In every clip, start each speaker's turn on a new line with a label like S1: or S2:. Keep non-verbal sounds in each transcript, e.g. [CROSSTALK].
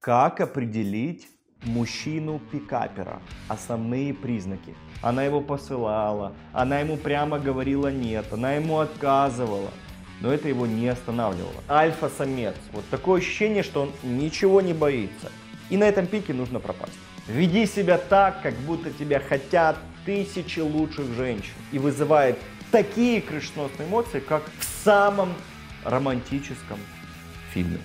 S1: Как определить мужчину-пикапера? Основные признаки. Она его посылала, она ему прямо говорила нет, она ему отказывала. Но это его не останавливало. Альфа-самец. Вот такое ощущение, что он ничего не боится. И на этом пике нужно пропасть. Веди себя так, как будто тебя хотят тысячи лучших женщин. И вызывает такие крышносные эмоции, как в самом романтическом фильме.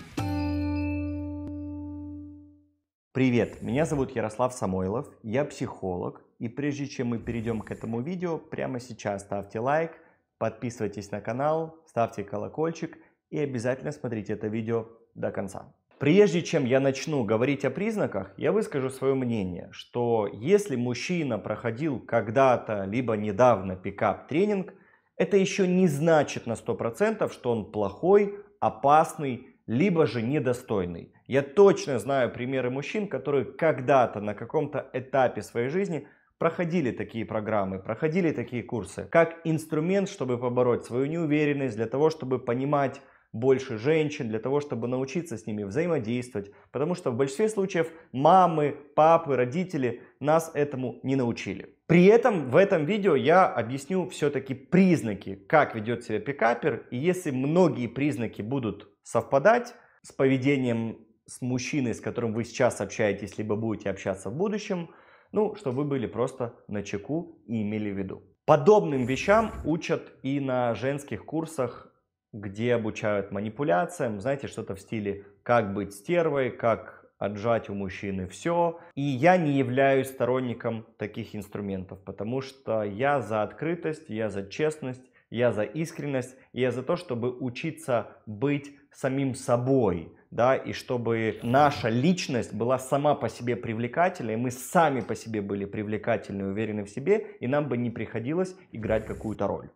S1: Привет, меня зовут Ярослав Самойлов, я психолог, и прежде чем мы перейдем к этому видео, прямо сейчас ставьте лайк, подписывайтесь на канал, ставьте колокольчик и обязательно смотрите это видео до конца. Прежде чем я начну говорить о признаках, я выскажу свое мнение, что если мужчина проходил когда-то либо недавно пикап-тренинг, это еще не значит на 100%, что он плохой, опасный, либо же недостойный. Я точно знаю примеры мужчин, которые когда-то на каком-то этапе своей жизни проходили такие программы, проходили такие курсы, как инструмент, чтобы побороть свою неуверенность, для того, чтобы понимать больше женщин, для того, чтобы научиться с ними взаимодействовать. Потому что в большинстве случаев мамы, папы, родители нас этому не научили. При этом в этом видео я объясню все-таки признаки, как ведет себя пикапер. И если многие признаки будут совпадать с поведением с мужчиной, с которым вы сейчас общаетесь, либо будете общаться в будущем, ну, чтобы вы были просто на чеку и имели в виду. Подобным вещам учат и на женских курсах, где обучают манипуляциям, знаете, что-то в стиле «как быть стервой», «как отжать у мужчины все. И я не являюсь сторонником таких инструментов, потому что я за открытость, я за честность, я за искренность, я за то, чтобы учиться быть самим собой, да, и чтобы наша личность была сама по себе привлекательной, мы сами по себе были привлекательны, уверены в себе, и нам бы не приходилось играть какую-то роль.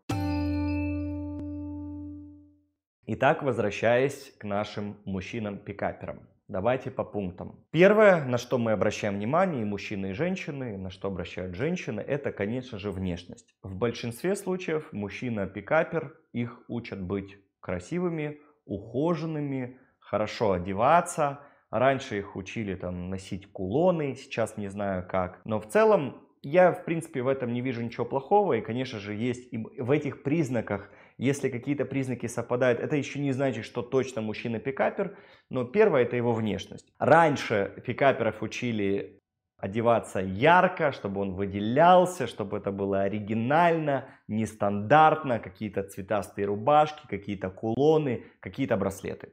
S1: Итак, возвращаясь к нашим мужчинам-пикаперам. Давайте по пунктам. Первое, на что мы обращаем внимание, и мужчины, и женщины, на что обращают женщины, это, конечно же, внешность. В большинстве случаев мужчина-пикапер, их учат быть красивыми, ухоженными, хорошо одеваться. Раньше их учили там носить кулоны, сейчас не знаю как. Но в целом я, в принципе, в этом не вижу ничего плохого. И, конечно же, есть и в этих признаках, если какие-то признаки совпадают, это еще не значит, что точно мужчина пикапер. Но первое – это его внешность. Раньше пикаперов учили одеваться ярко, чтобы он выделялся, чтобы это было оригинально, нестандартно, какие-то цветастые рубашки, какие-то кулоны, какие-то браслеты.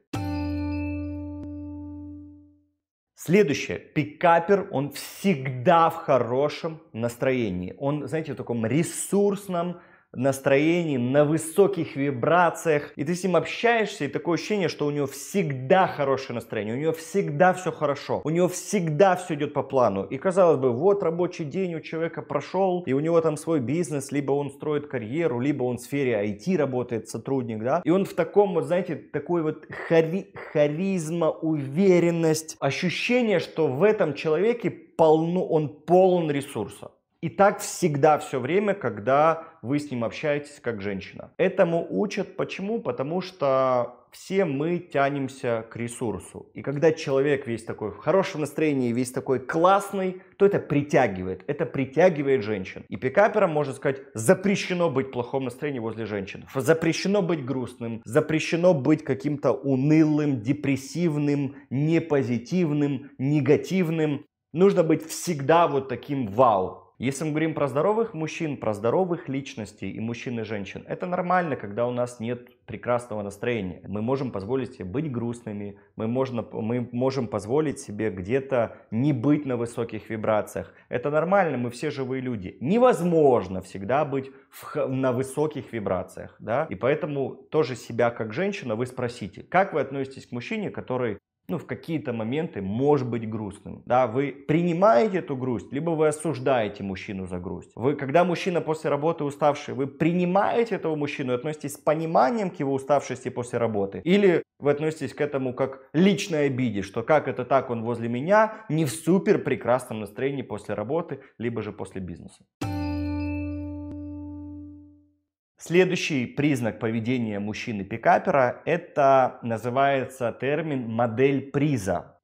S1: Следующее. Пикапер, он всегда в хорошем настроении. Он, знаете, в таком ресурсном, настроении, на высоких вибрациях. И ты с ним общаешься, и такое ощущение, что у него всегда хорошее настроение, у него всегда все хорошо, у него всегда все идет по плану. И казалось бы, вот рабочий день у человека прошел, и у него там свой бизнес, либо он строит карьеру, либо он в сфере IT работает, сотрудник, да. И он в таком, вот знаете, такой вот хари харизма, уверенность, ощущение, что в этом человеке полно, он полон ресурса. И так всегда все время, когда вы с ним общаетесь как женщина. Этому учат. Почему? Потому что все мы тянемся к ресурсу. И когда человек весь такой в хорошем настроении, весь такой классный, то это притягивает. Это притягивает женщин. И пикаперам, можно сказать, запрещено быть в плохом настроении возле женщин. Запрещено быть грустным. Запрещено быть каким-то унылым, депрессивным, непозитивным, негативным. Нужно быть всегда вот таким вау если мы говорим про здоровых мужчин, про здоровых личностей и мужчин и женщин, это нормально, когда у нас нет прекрасного настроения. Мы можем позволить себе быть грустными, мы, можно, мы можем позволить себе где-то не быть на высоких вибрациях. Это нормально, мы все живые люди. Невозможно всегда быть в, на высоких вибрациях, да? И поэтому тоже себя как женщина вы спросите, как вы относитесь к мужчине, который ну, в какие-то моменты может быть грустным. Да, вы принимаете эту грусть, либо вы осуждаете мужчину за грусть. Вы, когда мужчина после работы уставший, вы принимаете этого мужчину и относитесь с пониманием к его уставшести после работы. Или вы относитесь к этому как личной обиде, что как это так он возле меня, не в супер прекрасном настроении после работы, либо же после бизнеса. Следующий признак поведения мужчины-пикапера – это называется термин «модель приза».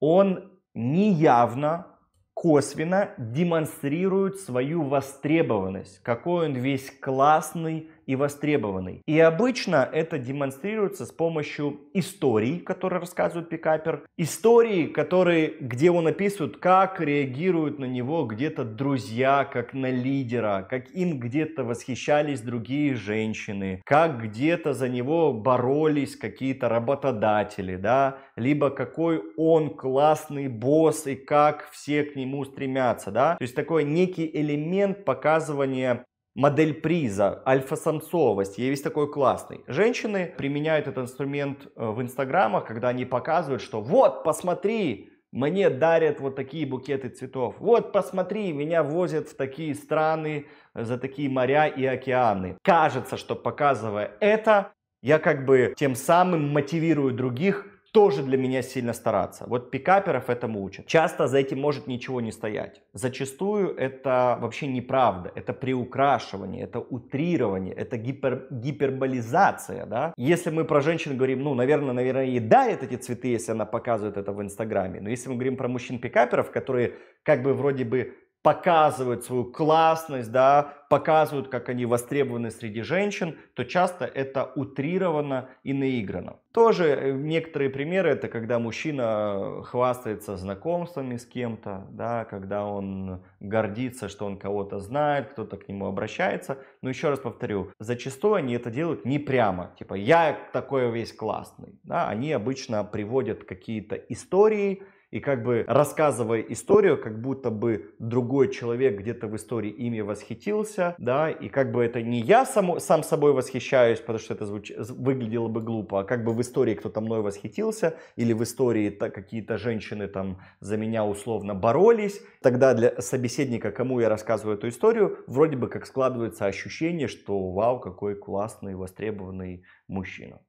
S1: Он неявно, косвенно демонстрирует свою востребованность, какой он весь классный, и востребованный. И обычно это демонстрируется с помощью историй, которые рассказывает пикапер, истории, которые, где он описывает, как реагируют на него где-то друзья, как на лидера, как им где-то восхищались другие женщины, как где-то за него боролись какие-то работодатели, да, либо какой он классный босс и как все к нему стремятся, да. То есть такой некий элемент показывания модель приза, альфа-самцовость, есть такой классный. Женщины применяют этот инструмент э, в инстаграмах, когда они показывают, что вот, посмотри, мне дарят вот такие букеты цветов. Вот, посмотри, меня возят в такие страны, э, за такие моря и океаны. Кажется, что показывая это, я как бы тем самым мотивирую других тоже для меня сильно стараться. Вот пикаперов этому учат. Часто за этим может ничего не стоять. Зачастую это вообще неправда, это приукрашивание, это утрирование, это гипер, гиперболизация, да. Если мы про женщин говорим, ну, наверное, наверное, ей дарят эти цветы, если она показывает это в Инстаграме. Но если мы говорим про мужчин-пикаперов, которые как бы вроде бы показывают свою классность, да, показывают, как они востребованы среди женщин, то часто это утрировано и наиграно. Тоже э, некоторые примеры, это когда мужчина хвастается знакомствами с кем-то, да, когда он гордится, что он кого-то знает, кто-то к нему обращается. Но еще раз повторю, зачастую они это делают не прямо, типа «я такой весь классный». Да, они обычно приводят какие-то истории, и как бы рассказывая историю, как будто бы другой человек где-то в истории ими восхитился, да, и как бы это не я сам, сам собой восхищаюсь, потому что это звуч... выглядело бы глупо, а как бы в истории кто-то мной восхитился, или в истории какие-то женщины там за меня условно боролись, тогда для собеседника, кому я рассказываю эту историю, вроде бы как складывается ощущение, что вау, какой классный, востребованный мужчина.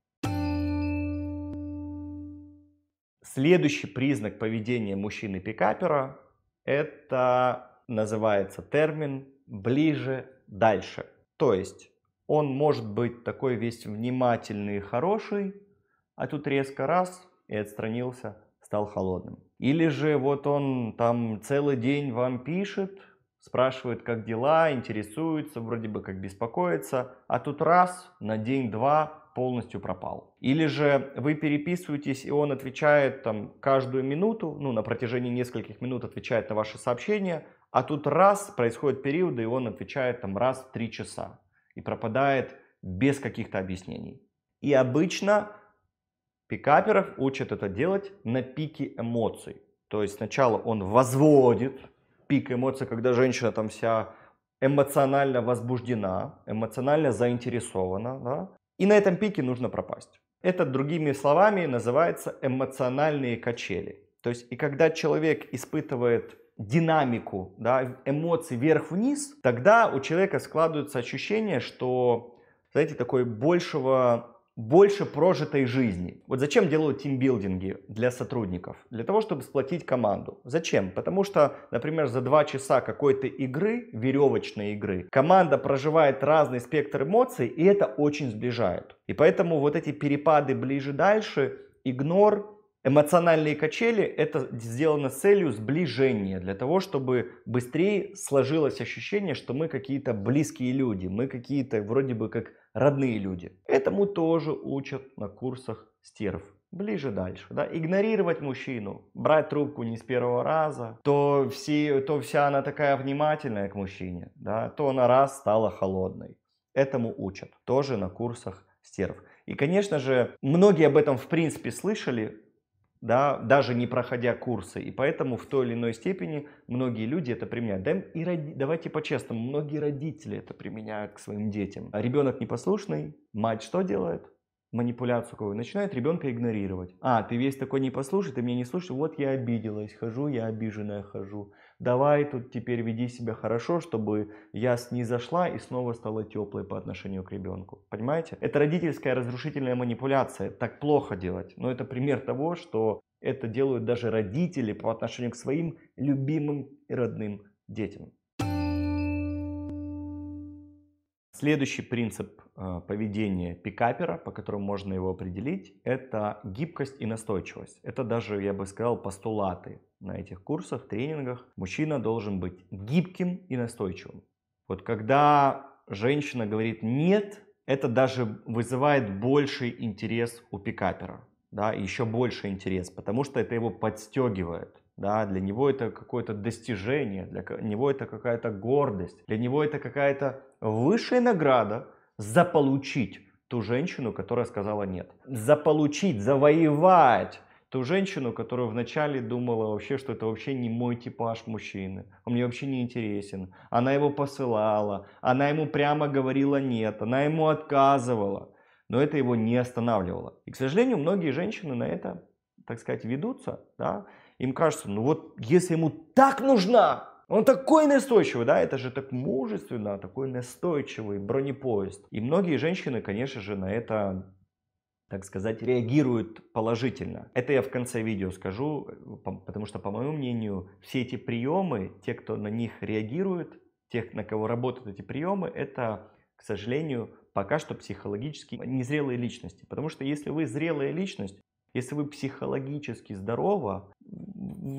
S1: Следующий признак поведения мужчины-пикапера – это называется термин «ближе дальше». То есть он может быть такой весь внимательный и хороший, а тут резко раз и отстранился, стал холодным. Или же вот он там целый день вам пишет, спрашивает, как дела, интересуется, вроде бы как беспокоится, а тут раз, на день-два полностью пропал. Или же вы переписываетесь, и он отвечает там каждую минуту, ну, на протяжении нескольких минут отвечает на ваши сообщения, а тут раз, происходит периоды, и он отвечает там раз в три часа и пропадает без каких-то объяснений. И обычно пикаперов учат это делать на пике эмоций. То есть сначала он возводит пик эмоций, когда женщина там вся эмоционально возбуждена, эмоционально заинтересована, да? И на этом пике нужно пропасть. Это, другими словами, называется эмоциональные качели. То есть, и когда человек испытывает динамику да, эмоций вверх-вниз, тогда у человека складывается ощущение, что, знаете, такой большего больше прожитой жизни. Вот зачем делают тимбилдинги для сотрудников? Для того, чтобы сплотить команду. Зачем? Потому что, например, за два часа какой-то игры, веревочной игры, команда проживает разный спектр эмоций, и это очень сближает. И поэтому вот эти перепады ближе-дальше, игнор, Эмоциональные качели это сделано с целью сближения, для того, чтобы быстрее сложилось ощущение, что мы какие-то близкие люди, мы какие-то вроде бы как родные люди. Этому тоже учат на курсах стерв ближе дальше, да, игнорировать мужчину, брать трубку не с первого раза, то, все, то вся она такая внимательная к мужчине, да, то она раз стала холодной. Этому учат, тоже на курсах стерв. И, конечно же, многие об этом в принципе слышали, да, даже не проходя курсы. И поэтому в той или иной степени многие люди это применяют. Да, и роди... Давайте по-честному, многие родители это применяют к своим детям. А ребенок непослушный, мать что делает? манипуляцию какую начинает ребенка игнорировать. А, ты весь такой не послушай, ты меня не слушаешь, вот я обиделась, хожу, я обиженная хожу. Давай тут теперь веди себя хорошо, чтобы я не зашла и снова стала теплой по отношению к ребенку. Понимаете? Это родительская разрушительная манипуляция. Так плохо делать. Но это пример того, что это делают даже родители по отношению к своим любимым и родным детям. Следующий принцип э, поведения пикапера, по которому можно его определить, это гибкость и настойчивость. Это даже, я бы сказал, постулаты на этих курсах, тренингах. Мужчина должен быть гибким и настойчивым. Вот когда женщина говорит «нет», это даже вызывает больший интерес у пикапера. Да, еще больше интерес, потому что это его подстегивает да, для него это какое-то достижение, для него это какая-то гордость, для него это какая-то высшая награда заполучить ту женщину, которая сказала нет. Заполучить, завоевать ту женщину, которая вначале думала вообще, что это вообще не мой типаж мужчины, он мне вообще не интересен. Она его посылала, она ему прямо говорила нет, она ему отказывала, но это его не останавливало. И, к сожалению, многие женщины на это, так сказать, ведутся, да, им кажется, ну вот если ему так нужна, он такой настойчивый, да, это же так мужественно, такой настойчивый бронепоезд. И многие женщины, конечно же, на это так сказать, реагируют положительно. Это я в конце видео скажу, потому что, по моему мнению, все эти приемы, те, кто на них реагирует, тех, на кого работают эти приемы, это, к сожалению, пока что психологически незрелые личности. Потому что если вы зрелая личность, если вы психологически здорова,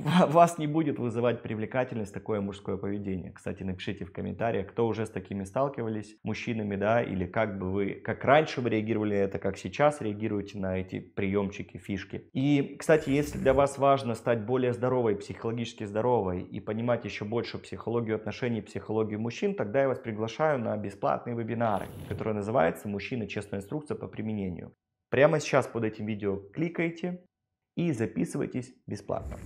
S1: а вас не будет вызывать привлекательность такое мужское поведение. Кстати, напишите в комментариях, кто уже с такими сталкивались, мужчинами, да, или как бы вы, как раньше вы реагировали на это, как сейчас реагируете на эти приемчики, фишки. И, кстати, если для вас важно стать более здоровой, психологически здоровой и понимать еще больше психологию отношений, психологию мужчин, тогда я вас приглашаю на бесплатные вебинары, которые называются "Мужчины Честная инструкция по применению». Прямо сейчас под этим видео кликайте и записывайтесь бесплатно.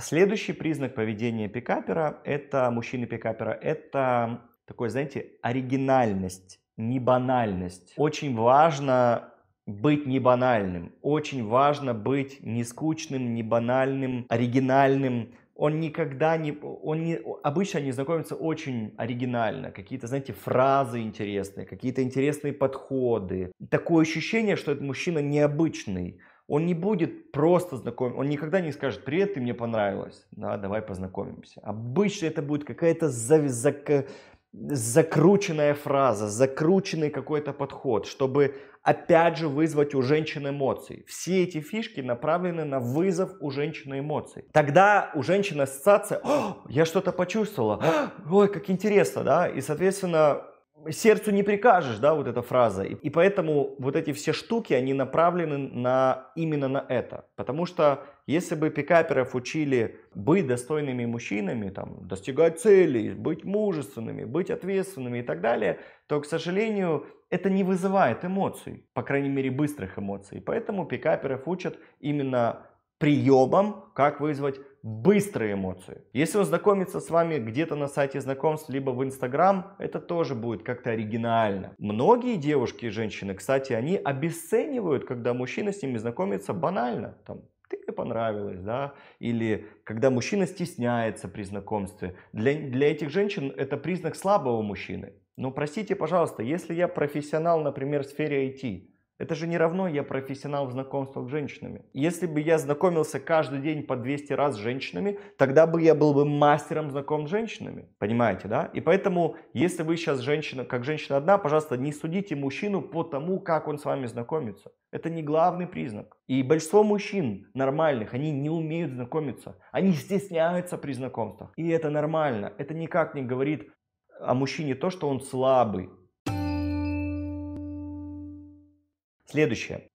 S1: Следующий признак поведения пикапера, это мужчины пикапера, это такой, знаете, оригинальность, не банальность. Очень важно быть не банальным, очень важно быть не скучным, не банальным, оригинальным. Он никогда не, он не, обычно они знакомятся очень оригинально, какие-то, знаете, фразы интересные, какие-то интересные подходы. Такое ощущение, что этот мужчина необычный, он не будет просто знакомым, он никогда не скажет, привет, ты мне понравилась, да, давай познакомимся. Обычно это будет какая-то за, за, закрученная фраза, закрученный какой-то подход, чтобы опять же вызвать у женщины эмоции. Все эти фишки направлены на вызов у женщины эмоций. Тогда у женщины ассоциация, О, я что-то почувствовала, ой, как интересно, да, и, соответственно, сердцу не прикажешь, да, вот эта фраза. И, и поэтому вот эти все штуки, они направлены на, именно на это. Потому что если бы пикаперов учили быть достойными мужчинами, там, достигать целей, быть мужественными, быть ответственными и так далее, то, к сожалению, это не вызывает эмоций, по крайней мере, быстрых эмоций. Поэтому пикаперов учат именно приемом, как вызвать быстрые эмоции. Если он знакомится с вами где-то на сайте знакомств, либо в Инстаграм, это тоже будет как-то оригинально. Многие девушки и женщины, кстати, они обесценивают, когда мужчина с ними знакомится банально. Там, ты мне понравилась, да, или когда мужчина стесняется при знакомстве. Для, для этих женщин это признак слабого мужчины. Но простите, пожалуйста, если я профессионал, например, в сфере IT, это же не равно я профессионал в знакомствах с женщинами. Если бы я знакомился каждый день по 200 раз с женщинами, тогда бы я был бы мастером знаком с женщинами. Понимаете, да? И поэтому, если вы сейчас женщина, как женщина одна, пожалуйста, не судите мужчину по тому, как он с вами знакомится. Это не главный признак. И большинство мужчин нормальных, они не умеют знакомиться. Они стесняются при знакомствах. И это нормально. Это никак не говорит о мужчине то, что он слабый Следующее.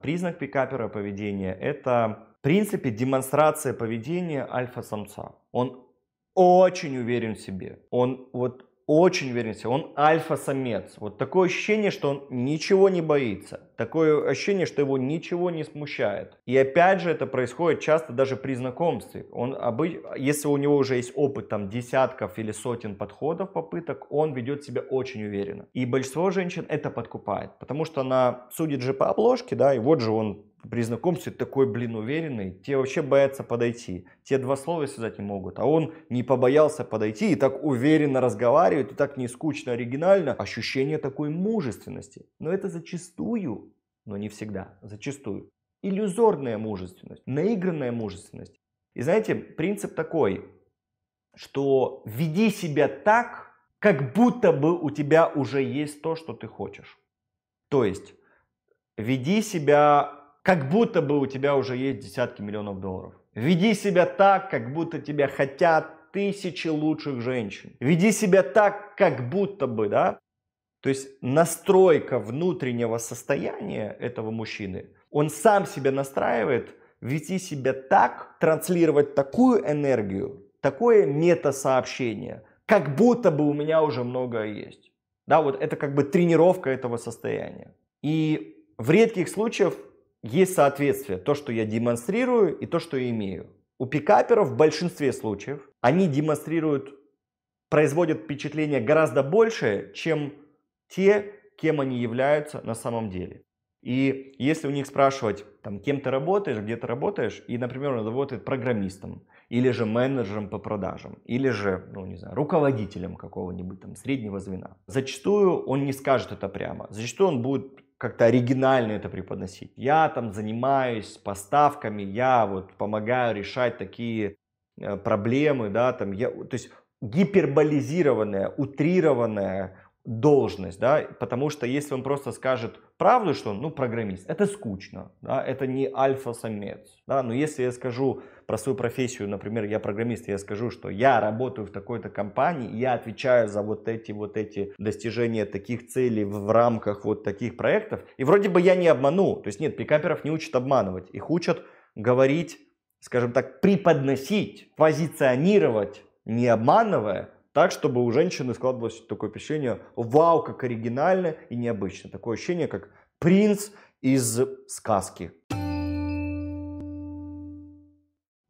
S1: Признак пикапера поведения – это, в принципе, демонстрация поведения альфа-самца. Он очень уверен в себе. Он вот очень уверен в себе. Он альфа-самец. Вот такое ощущение, что он ничего не боится. Такое ощущение, что его ничего не смущает. И опять же, это происходит часто даже при знакомстве. Он, обы... Если у него уже есть опыт там, десятков или сотен подходов, попыток, он ведет себя очень уверенно. И большинство женщин это подкупает, потому что она судит же по обложке, да, и вот же он при знакомстве такой, блин, уверенный, те вообще боятся подойти. Те два слова связать не могут, а он не побоялся подойти и так уверенно разговаривает, и так не скучно, оригинально. Ощущение такой мужественности. Но это зачастую но не всегда, зачастую. Иллюзорная мужественность, наигранная мужественность. И знаете, принцип такой, что веди себя так, как будто бы у тебя уже есть то, что ты хочешь. То есть веди себя, как будто бы у тебя уже есть десятки миллионов долларов. Веди себя так, как будто тебя хотят тысячи лучших женщин. Веди себя так, как будто бы, да, то есть настройка внутреннего состояния этого мужчины, он сам себя настраивает вести себя так, транслировать такую энергию, такое метасообщение, как будто бы у меня уже многое есть. Да, вот это как бы тренировка этого состояния. И в редких случаях есть соответствие, то, что я демонстрирую и то, что я имею. У пикаперов в большинстве случаев они демонстрируют, производят впечатление гораздо больше, чем те, кем они являются на самом деле. И если у них спрашивать, там, кем ты работаешь, где ты работаешь, и, например, он работает программистом, или же менеджером по продажам, или же, ну, не знаю, руководителем какого-нибудь там среднего звена. Зачастую он не скажет это прямо. Зачастую он будет как-то оригинально это преподносить. Я там занимаюсь поставками, я вот помогаю решать такие э, проблемы, да, там я, то есть гиперболизированное, утрированное должность, да, потому что если он просто скажет правду, что он, ну, программист, это скучно, да, это не альфа-самец, да, но если я скажу про свою профессию, например, я программист, я скажу, что я работаю в такой-то компании, я отвечаю за вот эти, вот эти достижения таких целей в рамках вот таких проектов, и вроде бы я не обману, то есть нет, пикаперов не учат обманывать, их учат говорить, скажем так, преподносить, позиционировать, не обманывая, так, чтобы у женщины складывалось такое впечатление, вау, как оригинально и необычно. Такое ощущение, как принц из сказки.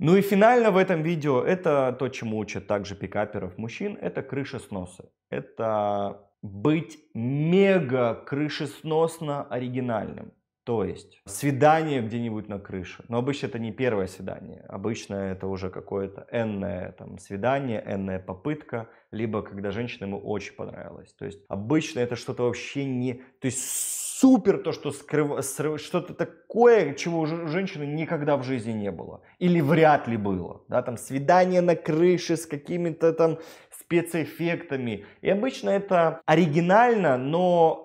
S1: Ну и финально в этом видео, это то, чему учат также пикаперов мужчин, это крыша сноса. Это быть мега крышесносно оригинальным. То есть свидание где-нибудь на крыше. Но обычно это не первое свидание. Обычно это уже какое-то энное там, свидание, энная попытка, либо когда женщина ему очень понравилась. То есть обычно это что-то вообще не... То есть супер то, что скрыв... что-то такое, чего у женщины никогда в жизни не было. Или вряд ли было. Да, там свидание на крыше с какими-то там спецэффектами. И обычно это оригинально, но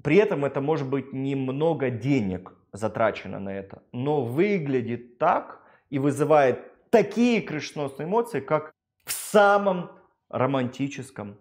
S1: при этом это может быть немного денег затрачено на это, но выглядит так и вызывает такие крышносные эмоции, как в самом романтическом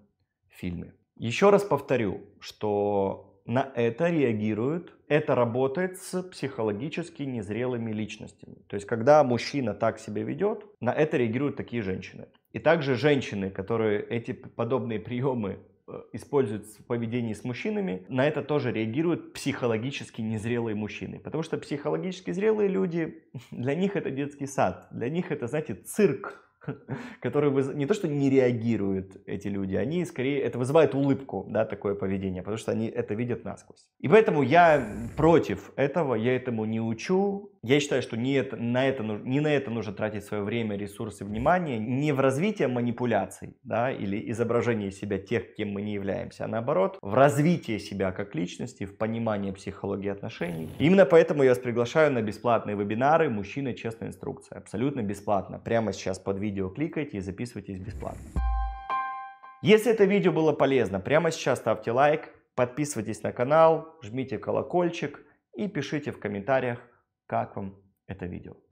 S1: фильме. Еще раз повторю, что на это реагируют, это работает с психологически незрелыми личностями. То есть, когда мужчина так себя ведет, на это реагируют такие женщины. И также женщины, которые эти подобные приемы Э, используют в поведении с мужчинами, на это тоже реагируют психологически незрелые мужчины. Потому что психологически зрелые люди, [LAUGHS] для них это детский сад, для них это, знаете, цирк, [LAUGHS] которые не то что не реагируют эти люди, они скорее это вызывает улыбку, да, такое поведение, потому что они это видят насквозь. И поэтому я против этого, я этому не учу. Я считаю, что не, это, на это, не на это нужно тратить свое время, ресурсы, внимание, не в развитие манипуляций да, или изображение себя тех, кем мы не являемся, а наоборот, в развитие себя как личности, в понимание психологии отношений. именно поэтому я вас приглашаю на бесплатные вебинары «Мужчина. Честная инструкция». Абсолютно бесплатно. Прямо сейчас под видео видео кликайте и записывайтесь бесплатно. Если это видео было полезно, прямо сейчас ставьте лайк, подписывайтесь на канал, жмите колокольчик и пишите в комментариях, как вам это видео.